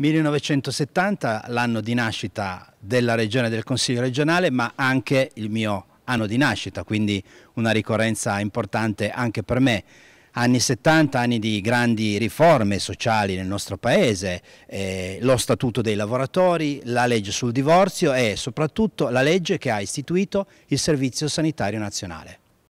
1970, l'anno di nascita della regione del Consiglio regionale, ma anche il mio anno di nascita, quindi una ricorrenza importante anche per me. Anni 70, anni di grandi riforme sociali nel nostro paese, eh, lo statuto dei lavoratori, la legge sul divorzio e soprattutto la legge che ha istituito il Servizio Sanitario Nazionale.